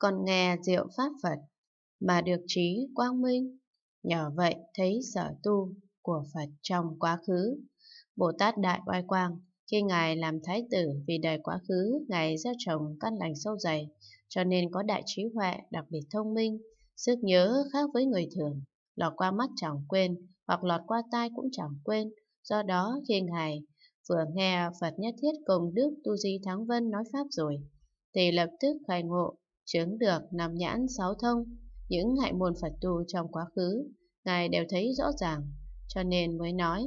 còn nghe diệu pháp Phật mà được trí quang minh. Nhờ vậy thấy sở tu của Phật trong quá khứ. Bồ Tát Đại Oai Quang khi Ngài làm Thái tử vì đời quá khứ, Ngài gieo trồng căn lành sâu dày, cho nên có đại trí huệ đặc biệt thông minh, sức nhớ khác với người thường, lọt qua mắt chẳng quên, hoặc lọt qua tai cũng chẳng quên. Do đó khi Ngài vừa nghe Phật Nhất Thiết cùng Đức Tu Di Thắng Vân nói Pháp rồi, thì lập tức khai ngộ chứng được năm nhãn sáu thông, những hại môn Phật tu trong quá khứ, Ngài đều thấy rõ ràng, cho nên mới nói.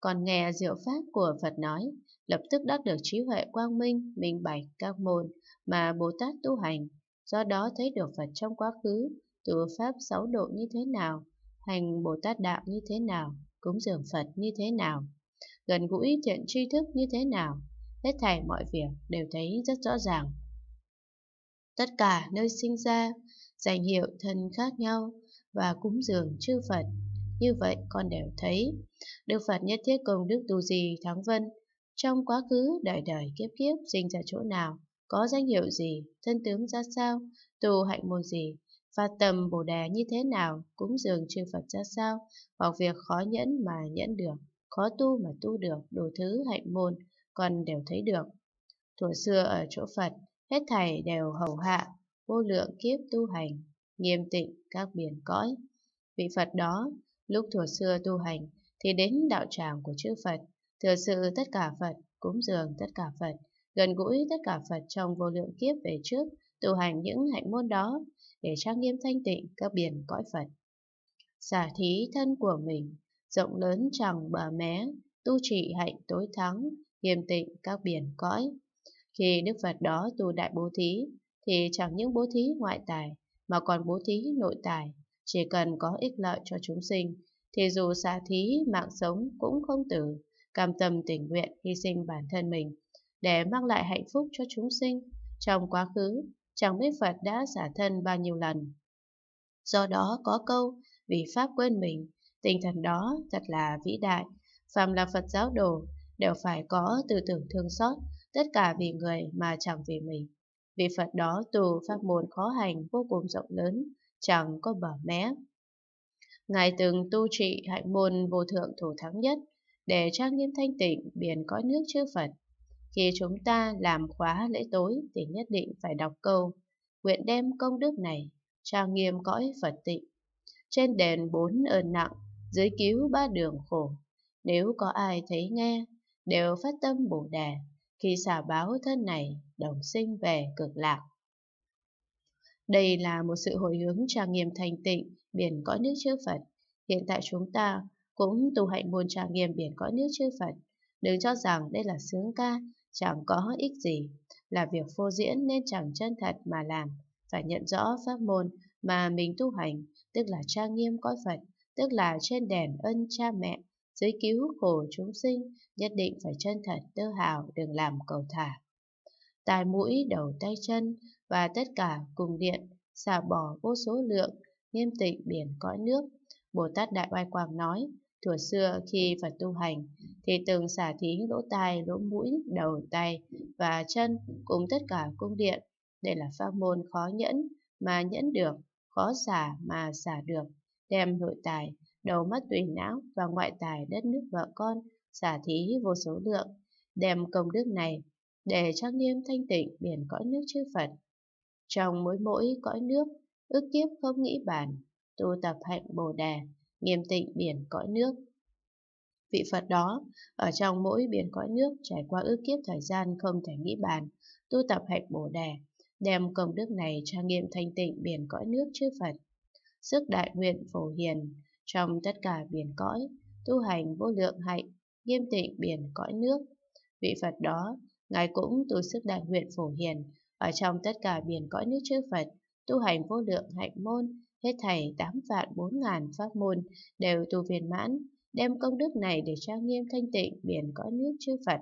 Còn nghe diệu pháp của Phật nói, lập tức đắc được trí huệ quang minh, minh bạch các môn mà Bồ Tát tu hành, do đó thấy được Phật trong quá khứ, tu pháp sáu độ như thế nào, hành Bồ Tát đạo như thế nào, cúng dường Phật như thế nào, gần gũi thiện tri thức như thế nào, hết thảy mọi việc đều thấy rất rõ ràng. Tất cả nơi sinh ra, danh hiệu thân khác nhau và cúng dường chư Phật. Như vậy con đều thấy, Đức Phật nhất thiết công đức tu gì thắng vân, trong quá khứ đời đời kiếp kiếp sinh ra chỗ nào, có danh hiệu gì, thân tướng ra sao, tu hạnh môn gì, và tầm bồ đề như thế nào, cúng dường chư Phật ra sao, hoặc việc khó nhẫn mà nhẫn được, khó tu mà tu được, đủ thứ hạnh môn, con đều thấy được. Thuở xưa ở chỗ Phật, hết thảy đều hầu hạ, vô lượng kiếp tu hành, nghiêm tịnh các biển cõi. Vị Phật đó, lúc thuở xưa tu hành, thì đến đạo tràng của chư Phật, thừa sự tất cả Phật, cúng dường tất cả Phật, gần gũi tất cả Phật trong vô lượng kiếp về trước, tu hành những hạnh môn đó, để trang nghiêm thanh tịnh các biển cõi Phật. Giả thí thân của mình, rộng lớn chẳng bờ mé, tu trị hạnh tối thắng, nghiêm tịnh các biển cõi. Khi Đức Phật đó tu đại bố thí, thì chẳng những bố thí ngoại tài, mà còn bố thí nội tài. Chỉ cần có ích lợi cho chúng sinh, thì dù xả thí mạng sống cũng không tử, cam tâm tình nguyện hy sinh bản thân mình, để mang lại hạnh phúc cho chúng sinh. Trong quá khứ, chẳng biết Phật đã xả thân bao nhiêu lần. Do đó có câu, vì Pháp quên mình, tinh thần đó thật là vĩ đại. Phàm là Phật giáo đồ, đều phải có tư tưởng thương xót, tất cả vì người mà chẳng vì mình. Vì Phật đó tù pháp môn khó hành vô cùng rộng lớn, chẳng có bờ mé. Ngài từng tu trị hạnh môn vô thượng thủ thắng nhất, để trang nghiêm thanh tịnh biển cõi nước chư Phật. Khi chúng ta làm khóa lễ tối thì nhất định phải đọc câu, nguyện đem công đức này, trang nghiêm cõi Phật tịnh. Trên đền bốn ơn nặng, dưới cứu ba đường khổ. Nếu có ai thấy nghe, đều phát tâm bổ đề khi xả báo thân này đồng sinh về cực lạc. Đây là một sự hồi hướng trang nghiêm thanh tịnh, biển cõi nước chư Phật. Hiện tại chúng ta cũng tu hạnh môn trang nghiêm biển cõi nước chư Phật. Đừng cho rằng đây là sướng ca, chẳng có ích gì, là việc phô diễn nên chẳng chân thật mà làm. Phải nhận rõ pháp môn mà mình tu hành, tức là trang nghiêm cõi Phật, tức là trên đèn ân cha mẹ, dưới cứu khổ chúng sinh, nhất định phải chân thật, tự hào, đừng làm cầu thả. tài mũi, đầu tay chân và tất cả cùng điện, xả bỏ vô số lượng, nghiêm tịnh biển cõi nước. Bồ Tát Đại Oai Quang nói, thuở xưa khi Phật tu hành, thì từng xả thí lỗ tai, lỗ mũi, đầu tay và chân cùng tất cả cung điện. Đây là pháp môn khó nhẫn mà nhẫn được, khó xả mà xả được, đem nội tài đầu mắt tùy não và ngoại tài đất nước vợ con, xả thí vô số lượng, đem công đức này để trang nghiêm thanh tịnh biển cõi nước chư Phật. Trong mỗi mỗi cõi nước, ước kiếp không nghĩ bàn, tu tập hạnh Bồ Đề, nghiêm tịnh biển cõi nước. Vị Phật đó, ở trong mỗi biển cõi nước trải qua ước kiếp thời gian không thể nghĩ bàn, tu tập hạnh Bồ Đề, đem công đức này trang nghiêm thanh tịnh biển cõi nước chư Phật. Sức đại nguyện phổ hiền, trong tất cả biển cõi, tu hành vô lượng hạnh, nghiêm tịnh biển cõi nước. Vị Phật đó, Ngài cũng tu sức đại nguyện phổ hiền, ở trong tất cả biển cõi nước chư Phật, tu hành vô lượng hạnh môn, hết thảy tám vạn bốn ngàn pháp môn, đều tu viên mãn, đem công đức này để trang nghiêm thanh tịnh biển cõi nước chư Phật.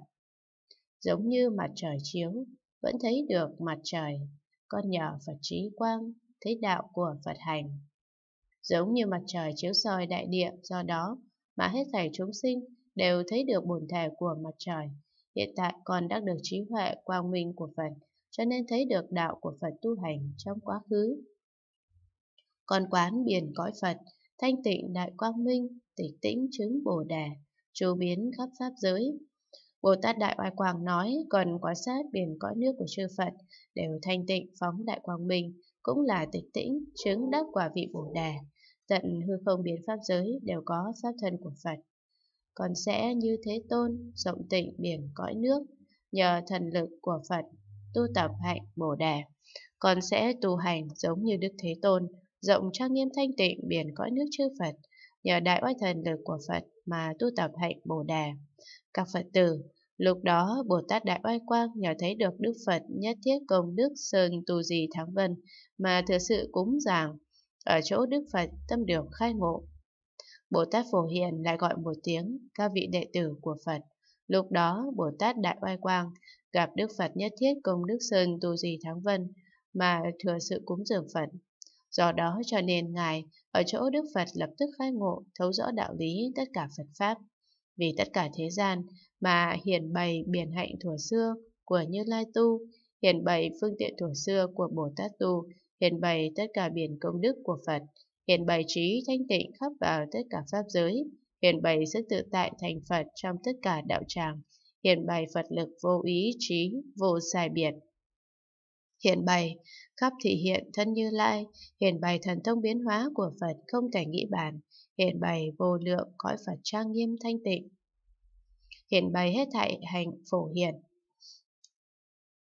Giống như mặt trời chiếu, vẫn thấy được mặt trời, con nhỏ Phật trí quang, thấy đạo của Phật hành giống như mặt trời chiếu soi đại địa, do đó mà hết thảy chúng sinh đều thấy được bổn thể của mặt trời. Hiện tại còn đắc được trí huệ quang minh của Phật, cho nên thấy được đạo của Phật tu hành trong quá khứ. Còn quán biển cõi Phật, thanh tịnh đại quang minh, tịch tĩnh chứng Bồ Đề, chú biến khắp pháp giới. Bồ Tát Đại Oai Quang nói, còn quan sát biển cõi nước của chư Phật, đều thanh tịnh phóng đại quang minh, cũng là tịch tĩnh, chứng đắc quả vị Bồ Đề tận hư không biến pháp giới đều có pháp thân của Phật. Còn sẽ như Thế Tôn, rộng tịnh biển cõi nước, nhờ thần lực của Phật, tu tập hạnh bồ đề. Còn sẽ tu hành giống như Đức Thế Tôn, rộng trang nghiêm thanh tịnh biển cõi nước chư Phật, nhờ đại oai thần lực của Phật mà tu tập hạnh bồ đề. Các Phật tử, lúc đó Bồ Tát Đại Oai Quang nhờ thấy được Đức Phật nhất thiết công đức sơn tu gì thắng vân mà thừa sự cúng giảng ở chỗ Đức Phật tâm được khai ngộ. Bồ Tát Phổ Hiền lại gọi một tiếng các vị đệ tử của Phật. Lúc đó, Bồ Tát Đại Oai Quang gặp Đức Phật nhất thiết công Đức Sơn Tu Di Thắng Vân mà thừa sự cúng dường Phật. Do đó cho nên Ngài ở chỗ Đức Phật lập tức khai ngộ, thấu rõ đạo lý tất cả Phật Pháp. Vì tất cả thế gian mà hiển bày biển hạnh thuở xưa của Như Lai Tu, hiển bày phương tiện thuở xưa của Bồ Tát Tu, hiện bày tất cả biển công đức của Phật, hiện bày trí thanh tịnh khắp vào tất cả pháp giới, hiện bày sức tự tại thành Phật trong tất cả đạo tràng, hiện bày Phật lực vô ý trí, vô sai biệt. Hiện bày, khắp thị hiện thân như lai, hiện bày thần thông biến hóa của Phật không thể nghĩ bàn, hiện bày vô lượng cõi Phật trang nghiêm thanh tịnh. Hiện bày hết thảy hành phổ hiện,